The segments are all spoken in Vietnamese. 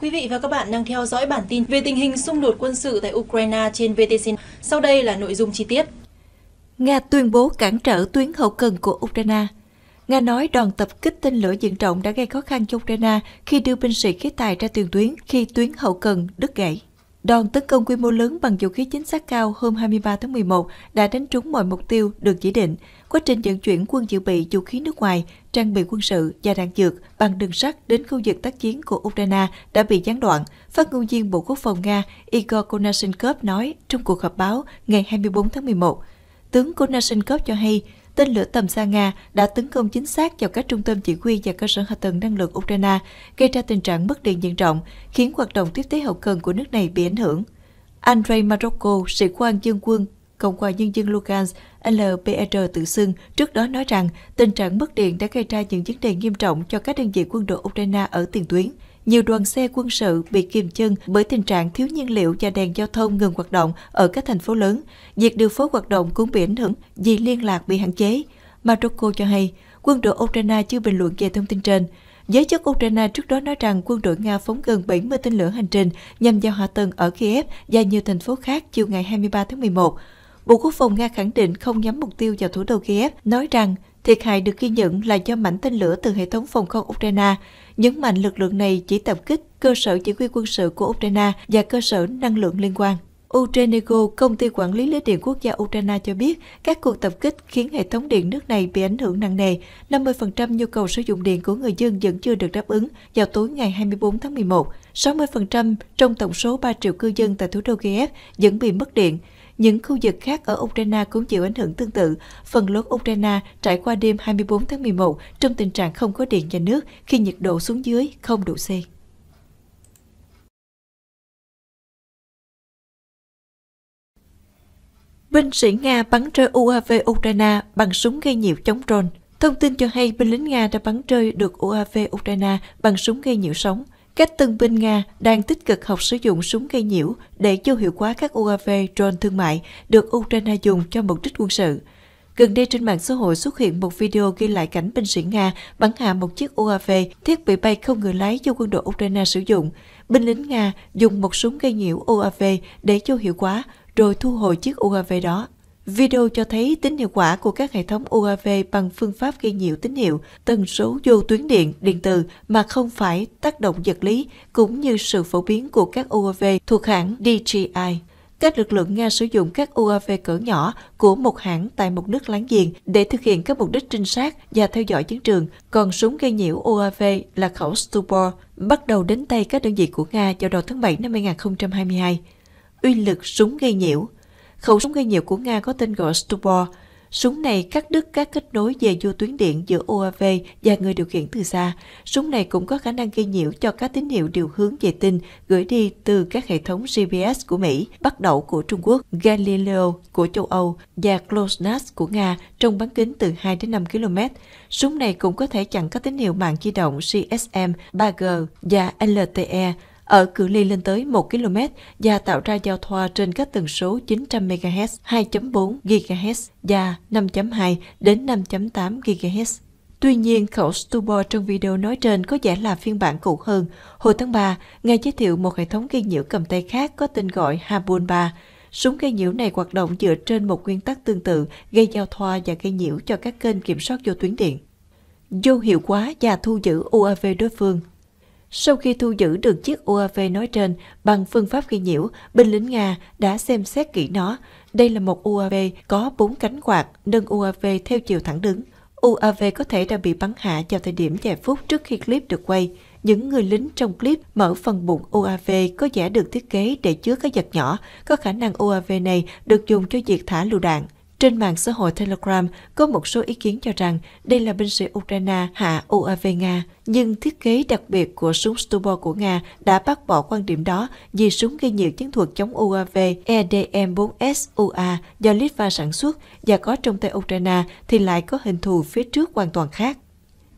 Quý vị và các bạn đang theo dõi bản tin về tình hình xung đột quân sự tại Ukraine trên VTC. Sau đây là nội dung chi tiết. Nga tuyên bố cản trở tuyến hậu cần của Ukraine. Nga nói đoàn tập kích tên lửa diện rộng đã gây khó khăn cho Ukraine khi đưa binh sĩ khí tài ra tiền tuyến khi tuyến hậu cần đứt gãy. Đòn tấn công quy mô lớn bằng vũ khí chính xác cao hôm 23 tháng 11 đã đánh trúng mọi mục tiêu được chỉ định. Quá trình vận chuyển quân dự bị vũ khí nước ngoài, trang bị quân sự và đạn dược bằng đường sắt đến khu vực tác chiến của Ukraine đã bị gián đoạn, phát ngôn viên Bộ Quốc phòng Nga Igor Konashenkov nói trong cuộc họp báo ngày 24 tháng 11. Tướng Konashenkov cho hay, tên lửa tầm xa Nga đã tấn công chính xác vào các trung tâm chỉ huy và cơ sở hạ tầng năng lượng Ukraine, gây ra tình trạng mất điện diện rộng, khiến hoạt động tiếp tế hậu cần của nước này bị ảnh hưởng. Andrei Maroko, sĩ quan dân quân Cộng hòa Nhân dân Lugansk LPR tự xưng trước đó nói rằng tình trạng mất điện đã gây ra những vấn đề nghiêm trọng cho các đơn vị quân đội Ukraine ở tiền tuyến nhiều đoàn xe quân sự bị kìm chân bởi tình trạng thiếu nhiên liệu và đèn giao thông ngừng hoạt động ở các thành phố lớn. Việc điều phối hoạt động cũng bị ảnh hưởng vì liên lạc bị hạn chế. Marocco cho hay, quân đội Ukraine chưa bình luận về thông tin trên. Giới chức Ukraine trước đó nói rằng quân đội Nga phóng gần 70 tên lửa hành trình nhằm vào hạ tầng ở Kiev và nhiều thành phố khác chiều ngày 23 tháng 11. Bộ Quốc phòng Nga khẳng định không nhắm mục tiêu vào thủ đô Kiev, nói rằng Thiệt hại được ghi nhận là do mảnh tên lửa từ hệ thống phòng không Ukraine. Nhấn mạnh lực lượng này chỉ tập kích cơ sở chỉ huy quân sự của Ukraine và cơ sở năng lượng liên quan. Urenego, công ty quản lý lưới điện quốc gia Ukraine cho biết, các cuộc tập kích khiến hệ thống điện nước này bị ảnh hưởng nặng nề. 50% nhu cầu sử dụng điện của người dân vẫn chưa được đáp ứng vào tối ngày 24 tháng 11. 60% trong tổng số 3 triệu cư dân tại thủ đô Kiev vẫn bị mất điện. Những khu vực khác ở Ukraine cũng chịu ảnh hưởng tương tự. Phần lớn Ukraine trải qua đêm 24 tháng 11 trong tình trạng không có điện và nước khi nhiệt độ xuống dưới 0 độ C. Binh sĩ Nga bắn rơi UAV Ukraine bằng súng gây nhiễu chống drone. Thông tin cho hay binh lính Nga đã bắn rơi được UAV Ukraine bằng súng gây nhiễu sóng. Các tân binh Nga đang tích cực học sử dụng súng gây nhiễu để vô hiệu hóa các UAV drone thương mại được Ukraine dùng cho mục đích quân sự. Gần đây trên mạng xã hội xuất hiện một video ghi lại cảnh binh sĩ Nga bắn hạ một chiếc UAV thiết bị bay không người lái do quân đội Ukraine sử dụng. Binh lính Nga dùng một súng gây nhiễu UAV để vô hiệu quả rồi thu hồi chiếc UAV đó. Video cho thấy tính hiệu quả của các hệ thống UAV bằng phương pháp gây nhiễu tín hiệu, tần số vô tuyến điện, điện từ mà không phải tác động vật lý, cũng như sự phổ biến của các UAV thuộc hãng DJI. Các lực lượng Nga sử dụng các UAV cỡ nhỏ của một hãng tại một nước láng giềng để thực hiện các mục đích trinh sát và theo dõi chiến trường, còn súng gây nhiễu UAV là khẩu Stubor bắt đầu đến tay các đơn vị của Nga vào đầu tháng 7 năm 2022. Uy lực súng gây nhiễu – Khẩu súng gây nhiễu của Nga có tên gọi Stubor. Súng này cắt đứt các kết nối về vô tuyến điện giữa UAV và người điều khiển từ xa. Súng này cũng có khả năng gây nhiễu cho các tín hiệu điều hướng vệ tinh gửi đi từ các hệ thống GPS của Mỹ, bắt đầu của Trung Quốc, Galileo của châu Âu và GLONASS của Nga trong bán kính từ 2 đến 5 km. Súng này cũng có thể chặn các tín hiệu mạng di động GSM, 3G và LTE ở cự ly lên tới 1 km và tạo ra giao thoa trên các tần số 900 MHz, 2.4 GHz và 5.2 đến 5.8 GHz. Tuy nhiên, khẩu StuBo trong video nói trên có vẻ là phiên bản cũ hơn. Hồi tháng 3, Ngài giới thiệu một hệ thống gây nhiễu cầm tay khác có tên gọi Habun 3. Súng gây nhiễu này hoạt động dựa trên một nguyên tắc tương tự gây giao thoa và gây nhiễu cho các kênh kiểm soát vô tuyến điện. Vô hiệu hóa và thu giữ UAV đối phương sau khi thu giữ được chiếc UAV nói trên bằng phương pháp ghi nhiễu, binh lính Nga đã xem xét kỹ nó. Đây là một UAV có bốn cánh quạt, nâng UAV theo chiều thẳng đứng. UAV có thể đã bị bắn hạ vào thời điểm vài phút trước khi clip được quay. Những người lính trong clip mở phần bụng UAV có vẻ được thiết kế để chứa các vật nhỏ, có khả năng UAV này được dùng cho việc thả lựu đạn. Trên mạng xã hội Telegram, có một số ý kiến cho rằng đây là binh sĩ Ukraine hạ UAV Nga, nhưng thiết kế đặc biệt của súng Stubor của Nga đã bác bỏ quan điểm đó vì súng gây nhiều chiến thuật chống UAV EDM-4SUA do Litva sản xuất và có trong tay Ukraine thì lại có hình thù phía trước hoàn toàn khác.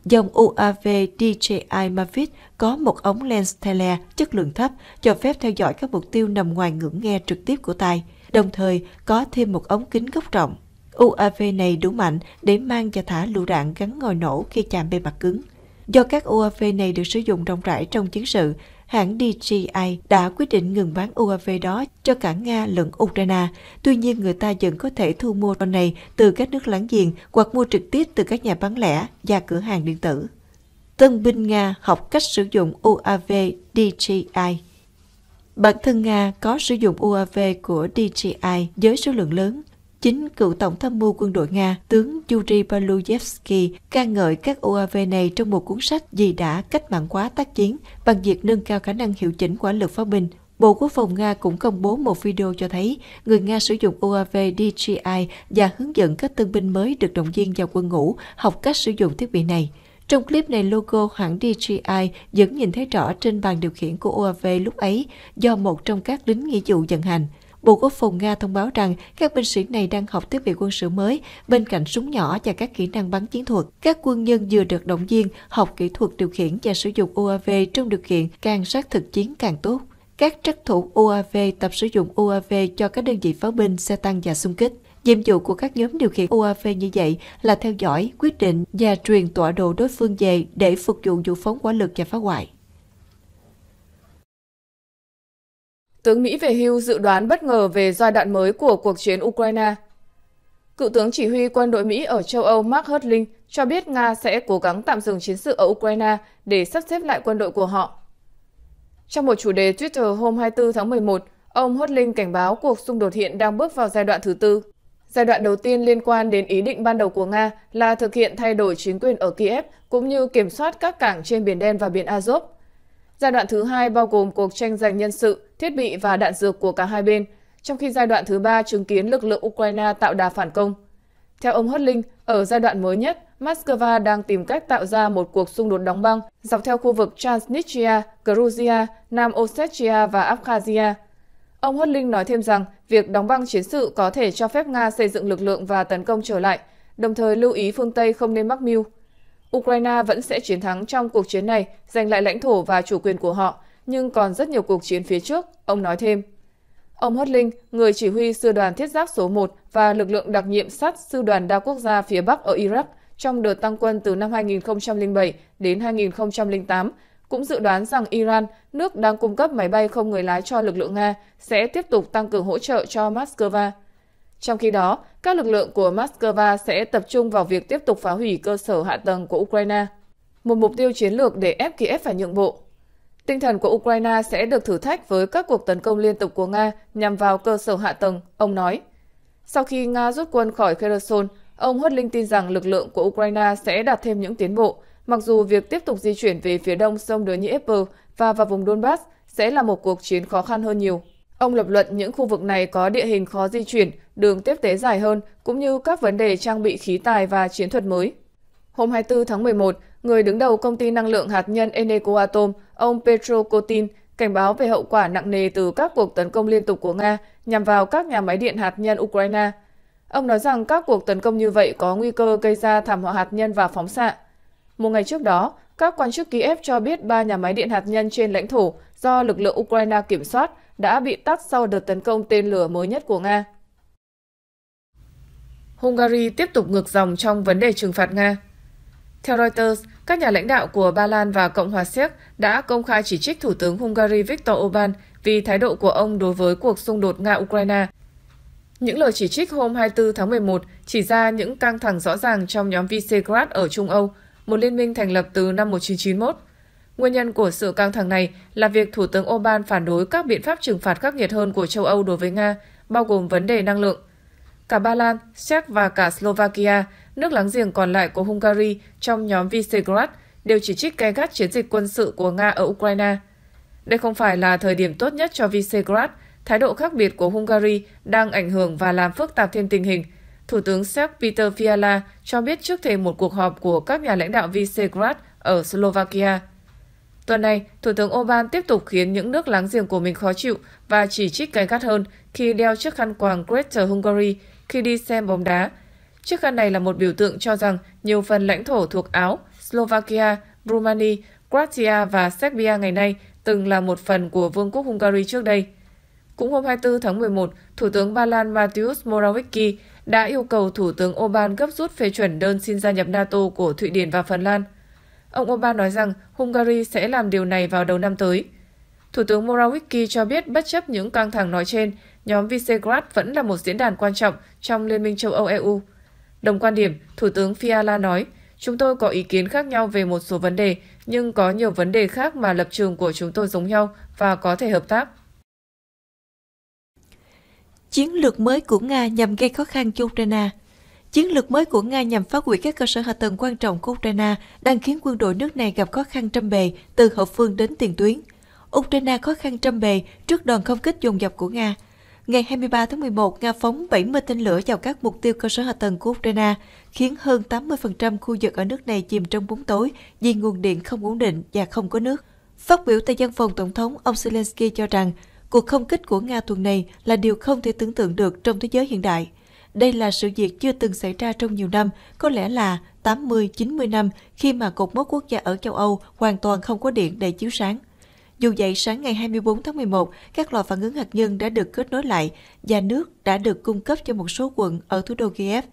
Dòng UAV DJI Mavic có một ống lens tele chất lượng thấp cho phép theo dõi các mục tiêu nằm ngoài ngưỡng nghe trực tiếp của tai đồng thời có thêm một ống kính góc rộng. UAV này đủ mạnh để mang và thả lựu đạn gắn ngòi nổ khi chạm bề mặt cứng. Do các UAV này được sử dụng rộng rãi trong chiến sự, hãng DJI đã quyết định ngừng bán UAV đó cho cả Nga lẫn Ukraine. Tuy nhiên, người ta vẫn có thể thu mua con này từ các nước láng giềng hoặc mua trực tiếp từ các nhà bán lẻ và cửa hàng điện tử. Tân binh Nga học cách sử dụng UAV DJI Bản thân Nga có sử dụng UAV của DJI với số lượng lớn. Chính cựu tổng tham mưu quân đội Nga, tướng Yuri Baluyevsky ca ngợi các UAV này trong một cuốn sách vì đã cách mạng hóa tác chiến bằng việc nâng cao khả năng hiệu chỉnh quả lực pháo binh. Bộ Quốc phòng Nga cũng công bố một video cho thấy người Nga sử dụng UAV DJI và hướng dẫn các tân binh mới được động viên vào quân ngũ học cách sử dụng thiết bị này – trong clip này, logo hãng DJI vẫn nhìn thấy rõ trên bàn điều khiển của UAV lúc ấy do một trong các lính nghĩa vụ vận hành. Bộ Quốc phòng Nga thông báo rằng các binh sĩ này đang học thiết bị quân sự mới bên cạnh súng nhỏ và các kỹ năng bắn chiến thuật. Các quân nhân vừa được động viên học kỹ thuật điều khiển và sử dụng UAV trong điều kiện càng sát thực chiến càng tốt. Các trắc thủ UAV tập sử dụng UAV cho các đơn vị pháo binh, xe tăng và xung kích. Nhiệm vụ của các nhóm điều khiển UAV như vậy là theo dõi, quyết định và truyền tọa độ đối phương về để phục vụ vụ phóng quả lực và phá hoại. Tướng Mỹ về hưu dự đoán bất ngờ về giai đoạn mới của cuộc chiến Ukraine. Cựu tướng chỉ huy quân đội Mỹ ở châu Âu Mark Hurling cho biết Nga sẽ cố gắng tạm dừng chiến sự ở Ukraine để sắp xếp lại quân đội của họ. Trong một chủ đề Twitter hôm 24 tháng 11, ông Hurling cảnh báo cuộc xung đột hiện đang bước vào giai đoạn thứ tư. Giai đoạn đầu tiên liên quan đến ý định ban đầu của Nga là thực hiện thay đổi chính quyền ở Kiev cũng như kiểm soát các cảng trên Biển Đen và Biển Azov. Giai đoạn thứ hai bao gồm cuộc tranh giành nhân sự, thiết bị và đạn dược của cả hai bên, trong khi giai đoạn thứ ba chứng kiến lực lượng Ukraine tạo đà phản công. Theo ông Hotling, ở giai đoạn mới nhất, Moscow đang tìm cách tạo ra một cuộc xung đột đóng băng dọc theo khu vực Transnistria, Georgia, Nam Ossetia và Abkhazia. Ông Hốt Linh nói thêm rằng việc đóng băng chiến sự có thể cho phép Nga xây dựng lực lượng và tấn công trở lại, đồng thời lưu ý phương Tây không nên mắc mưu. Ukraine vẫn sẽ chiến thắng trong cuộc chiến này, giành lại lãnh thổ và chủ quyền của họ, nhưng còn rất nhiều cuộc chiến phía trước, ông nói thêm. Ông Hốt Linh, người chỉ huy sư đoàn thiết giáp số 1 và lực lượng đặc nhiệm sát sư đoàn đa quốc gia phía Bắc ở Iraq trong đợt tăng quân từ năm 2007 đến 2008, cũng dự đoán rằng Iran, nước đang cung cấp máy bay không người lái cho lực lượng Nga, sẽ tiếp tục tăng cường hỗ trợ cho Moscow. Trong khi đó, các lực lượng của Moscow sẽ tập trung vào việc tiếp tục phá hủy cơ sở hạ tầng của Ukraine, một mục tiêu chiến lược để ép Kiev phải nhượng bộ. Tinh thần của Ukraine sẽ được thử thách với các cuộc tấn công liên tục của Nga nhằm vào cơ sở hạ tầng, ông nói. Sau khi Nga rút quân khỏi Kherson, ông Hất tin rằng lực lượng của Ukraine sẽ đạt thêm những tiến bộ, Mặc dù việc tiếp tục di chuyển về phía đông sông Dnieper và vào vùng Donbass sẽ là một cuộc chiến khó khăn hơn nhiều. Ông lập luận những khu vực này có địa hình khó di chuyển, đường tiếp tế dài hơn, cũng như các vấn đề trang bị khí tài và chiến thuật mới. Hôm 24 tháng 11, người đứng đầu công ty năng lượng hạt nhân Eneco Atom, ông Petro Kotin, cảnh báo về hậu quả nặng nề từ các cuộc tấn công liên tục của Nga nhằm vào các nhà máy điện hạt nhân Ukraine. Ông nói rằng các cuộc tấn công như vậy có nguy cơ gây ra thảm họa hạt nhân và phóng xạ. Một ngày trước đó, các quan chức Kiev cho biết ba nhà máy điện hạt nhân trên lãnh thổ do lực lượng Ukraine kiểm soát đã bị tắt sau đợt tấn công tên lửa mới nhất của Nga. Hungary tiếp tục ngược dòng trong vấn đề trừng phạt Nga. Theo Reuters, các nhà lãnh đạo của Ba Lan và Cộng hòa Séc đã công khai chỉ trích Thủ tướng Hungary Viktor Orbán vì thái độ của ông đối với cuộc xung đột Nga-Ukraine. Những lời chỉ trích hôm 24 tháng 11 chỉ ra những căng thẳng rõ ràng trong nhóm Visegrad ở Trung Âu một liên minh thành lập từ năm 1991. Nguyên nhân của sự căng thẳng này là việc Thủ tướng Oban phản đối các biện pháp trừng phạt khắc nghiệt hơn của châu Âu đối với Nga, bao gồm vấn đề năng lượng. Cả Ba Lan, Séc và cả Slovakia, nước láng giềng còn lại của Hungary trong nhóm Visegrad, đều chỉ trích gay gắt chiến dịch quân sự của Nga ở Ukraine. Đây không phải là thời điểm tốt nhất cho Visegrad, thái độ khác biệt của Hungary đang ảnh hưởng và làm phức tạp thêm tình hình – Thủ tướng Séc Peter Fiala cho biết trước thềm một cuộc họp của các nhà lãnh đạo Visegrad ở Slovakia. Tuần này, Thủ tướng Orbán tiếp tục khiến những nước láng giềng của mình khó chịu và chỉ trích gay gắt hơn khi đeo chiếc khăn quàng Greater Hungary khi đi xem bóng đá. Chiếc khăn này là một biểu tượng cho rằng nhiều phần lãnh thổ thuộc Áo, Slovakia, Rumani, Croatia và Serbia ngày nay từng là một phần của Vương quốc Hungary trước đây. Cũng hôm 24 tháng 11, Thủ tướng Ba Lan Mateusz Morawiecki đã yêu cầu Thủ tướng Orbán gấp rút phê chuẩn đơn xin gia nhập NATO của Thụy Điển và Phần Lan. Ông Orbán nói rằng Hungary sẽ làm điều này vào đầu năm tới. Thủ tướng Morawiecki cho biết bất chấp những căng thẳng nói trên, nhóm Visegrad vẫn là một diễn đàn quan trọng trong Liên minh châu Âu-EU. Đồng quan điểm, Thủ tướng Fiala nói, chúng tôi có ý kiến khác nhau về một số vấn đề, nhưng có nhiều vấn đề khác mà lập trường của chúng tôi giống nhau và có thể hợp tác chiến lược mới của Nga nhằm gây khó khăn cho Ukraine. Chiến lược mới của Nga nhằm phá hủy các cơ sở hạ tầng quan trọng của Ukraine đang khiến quân đội nước này gặp khó khăn trăm bề từ hậu phương đến tiền tuyến. Ukraine khó khăn trăm bề trước đòn không kích dồn dập của Nga. Ngày 23 tháng 11, Nga phóng 70 tên lửa vào các mục tiêu cơ sở hạ tầng của Ukraine, khiến hơn 80% khu vực ở nước này chìm trong bóng tối vì nguồn điện không ổn định và không có nước. Phát biểu tại văn phòng Tổng thống, ông Zelensky cho rằng Cuộc không kích của Nga tuần này là điều không thể tưởng tượng được trong thế giới hiện đại. Đây là sự việc chưa từng xảy ra trong nhiều năm, có lẽ là 80-90 năm khi mà cột mốc quốc gia ở châu Âu hoàn toàn không có điện để chiếu sáng. Dù vậy, sáng ngày 24 tháng 11, các lò phản ứng hạt nhân đã được kết nối lại và nước đã được cung cấp cho một số quận ở thủ đô Kiev.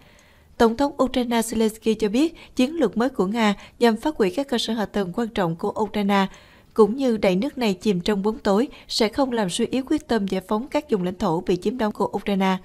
Tổng thống Ukraine Zelensky cho biết chiến lược mới của Nga nhằm phát hủy các cơ sở hạ tầng quan trọng của Ukraine – cũng như đẩy nước này chìm trong bóng tối sẽ không làm suy yếu quyết tâm giải phóng các vùng lãnh thổ bị chiếm đóng của Ukraine.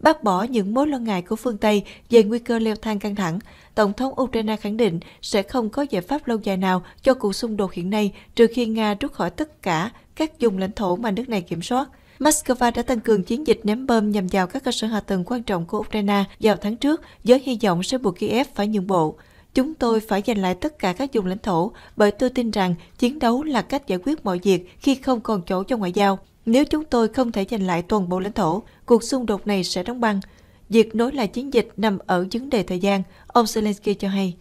Bác bỏ những mối lo ngại của phương Tây về nguy cơ leo thang căng thẳng, Tổng thống Ukraine khẳng định sẽ không có giải pháp lâu dài nào cho cuộc xung đột hiện nay trừ khi Nga rút khỏi tất cả các vùng lãnh thổ mà nước này kiểm soát. Moscow đã tăng cường chiến dịch ném bom nhằm vào các cơ sở hạ tầng quan trọng của Ukraine vào tháng trước với hy vọng sẽ buộc Kiev phải nhượng bộ. Chúng tôi phải giành lại tất cả các vùng lãnh thổ bởi tôi tin rằng chiến đấu là cách giải quyết mọi việc khi không còn chỗ cho ngoại giao. Nếu chúng tôi không thể giành lại toàn bộ lãnh thổ, cuộc xung đột này sẽ đóng băng. Việc nối lại chiến dịch nằm ở vấn đề thời gian, ông Zelensky cho hay.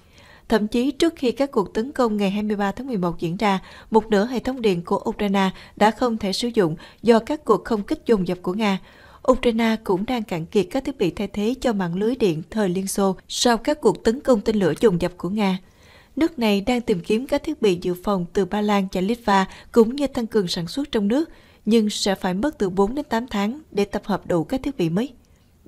Thậm chí trước khi các cuộc tấn công ngày 23 tháng 11 diễn ra, một nửa hệ thống điện của Ukraine đã không thể sử dụng do các cuộc không kích dồn dập của Nga. Ukraine cũng đang cạn kiệt các thiết bị thay thế cho mạng lưới điện thời Liên Xô sau các cuộc tấn công tên lửa dồn dập của Nga. Nước này đang tìm kiếm các thiết bị dự phòng từ Ba Lan và Litva cũng như tăng cường sản xuất trong nước, nhưng sẽ phải mất từ 4 đến 8 tháng để tập hợp đủ các thiết bị mới.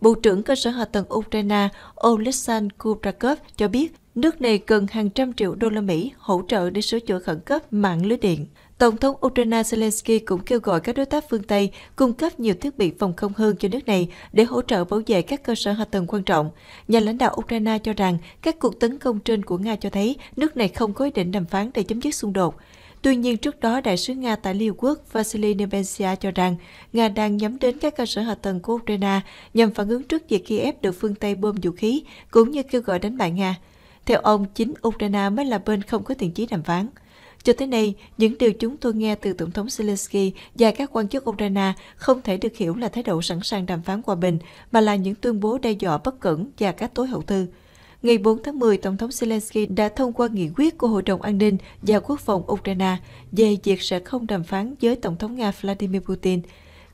Bộ trưởng cơ sở hạ tầng Ukraine Oleksandr Kubrakov cho biết nước này cần hàng trăm triệu đô la Mỹ hỗ trợ để sửa chữa khẩn cấp mạng lưới điện. Tổng thống Ukraine Zelensky cũng kêu gọi các đối tác phương Tây cung cấp nhiều thiết bị phòng không hơn cho nước này để hỗ trợ bảo vệ các cơ sở hạ tầng quan trọng. Nhà lãnh đạo Ukraine cho rằng các cuộc tấn công trên của Nga cho thấy nước này không có ý định đàm phán để chấm dứt xung đột. Tuy nhiên, trước đó, Đại sứ Nga tại Liên Quốc Vasily Nebensia cho rằng Nga đang nhắm đến các cơ sở hạ tầng của Ukraine nhằm phản ứng trước việc Kiev được phương Tây bơm vũ khí, cũng như kêu gọi đánh bại Nga. Theo ông, chính Ukraine mới là bên không có thiện chí đàm phán. Cho tới nay, những điều chúng tôi nghe từ Tổng thống Zelensky và các quan chức Ukraine không thể được hiểu là thái độ sẵn sàng đàm phán hòa bình, mà là những tuyên bố đe dọa bất cẩn và các tối hậu thư. Ngày 4 tháng 10, Tổng thống Zelensky đã thông qua nghị quyết của Hội đồng An ninh và Quốc phòng Ukraine về việc sẽ không đàm phán với Tổng thống Nga Vladimir Putin.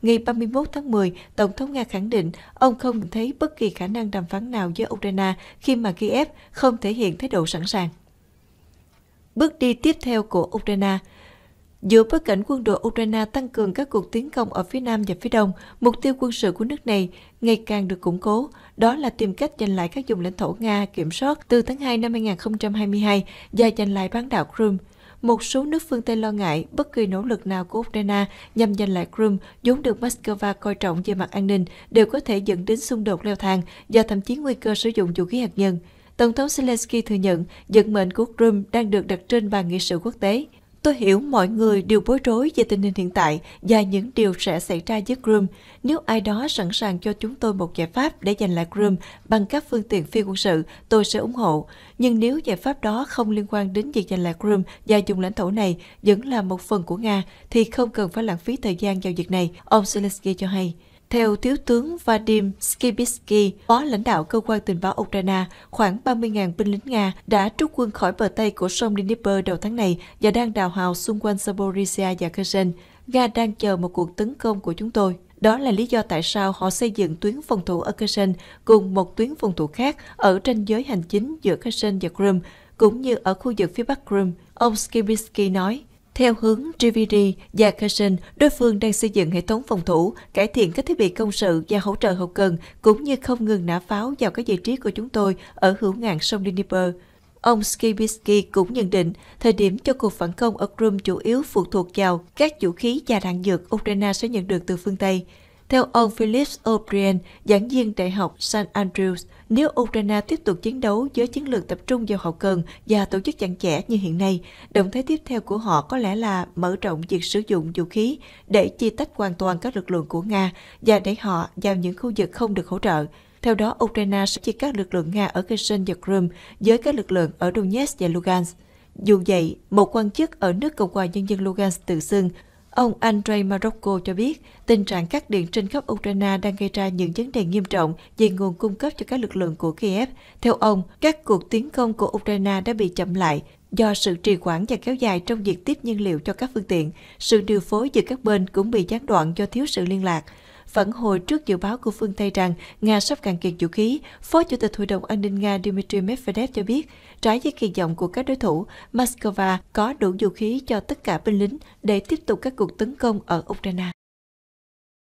Ngày 31 tháng 10, Tổng thống Nga khẳng định ông không thấy bất kỳ khả năng đàm phán nào với Ukraine khi mà Kiev không thể hiện thái độ sẵn sàng bước đi tiếp theo của Ukraine. Dựa bối cảnh quân đội Ukraine tăng cường các cuộc tiến công ở phía Nam và phía Đông, mục tiêu quân sự của nước này ngày càng được củng cố, đó là tìm cách giành lại các vùng lãnh thổ Nga kiểm soát từ tháng 2 năm 2022 và giành lại bán đảo Crimea. Một số nước phương Tây lo ngại bất kỳ nỗ lực nào của Ukraine nhằm giành lại Crimea, vốn được Moscow coi trọng về mặt an ninh, đều có thể dẫn đến xung đột leo thang và thậm chí nguy cơ sử dụng vũ khí hạt nhân – Tổng thống Zelensky thừa nhận vận mệnh của Crimea đang được đặt trên bàn nghị sự quốc tế. Tôi hiểu mọi người đều bối rối về tình hình hiện tại và những điều sẽ xảy ra với Crimea nếu ai đó sẵn sàng cho chúng tôi một giải pháp để giành lại Crimea bằng các phương tiện phi quân sự, tôi sẽ ủng hộ. Nhưng nếu giải pháp đó không liên quan đến việc giành lại Crimea và dùng lãnh thổ này vẫn là một phần của Nga thì không cần phải lãng phí thời gian vào việc này, ông Zelensky cho hay. Theo Thiếu tướng Vadim Skibitsky, phó lãnh đạo cơ quan tình báo Ukraine, khoảng 30.000 binh lính Nga đã rút quân khỏi bờ Tây của sông Dnieper đầu tháng này và đang đào hào xung quanh Zaporizhia và Kherson. Nga đang chờ một cuộc tấn công của chúng tôi. Đó là lý do tại sao họ xây dựng tuyến phòng thủ ở Kherson cùng một tuyến phòng thủ khác ở ranh giới hành chính giữa Kherson và Crimea, cũng như ở khu vực phía bắc Crimea, ông Skibitsky nói. Theo hướng Triviri và Kersen, đối phương đang xây dựng hệ thống phòng thủ, cải thiện các thiết bị công sự và hỗ trợ hậu cần, cũng như không ngừng nã pháo vào các vị trí của chúng tôi ở hữu ngạn sông Dnieper. Ông Skibisky cũng nhận định, thời điểm cho cuộc phản công ở Crimea chủ yếu phụ thuộc vào các vũ khí và đạn dược Ukraine sẽ nhận được từ phương Tây. Theo ông Philip O'Brien, giảng viên Đại học St. Andrews, nếu Ukraine tiếp tục chiến đấu với chiến lược tập trung vào hậu cần và tổ chức chặt chẽ như hiện nay, động thái tiếp theo của họ có lẽ là mở rộng việc sử dụng vũ khí để chia tách hoàn toàn các lực lượng của Nga và đẩy họ vào những khu vực không được hỗ trợ. Theo đó, Ukraine sẽ chia các lực lượng Nga ở Kherson và Crimea với các lực lượng ở Donetsk và Lugansk. Dù vậy, một quan chức ở nước Cộng hòa Nhân dân Lugansk tự xưng Ông Andrei Marocco cho biết, tình trạng cắt điện trên khắp Ukraine đang gây ra những vấn đề nghiêm trọng về nguồn cung cấp cho các lực lượng của Kiev. Theo ông, các cuộc tiến công của Ukraine đã bị chậm lại do sự trì hoãn và kéo dài trong việc tiếp nhiên liệu cho các phương tiện. Sự điều phối giữa các bên cũng bị gián đoạn do thiếu sự liên lạc phản hồi trước dự báo của phương Tây rằng Nga sắp cạn kiệt vũ khí, Phó Chủ tịch Hội đồng An ninh Nga Dmitry Medvedev cho biết, trái với kỳ vọng của các đối thủ, Moscow có đủ vũ khí cho tất cả binh lính để tiếp tục các cuộc tấn công ở Ukraine.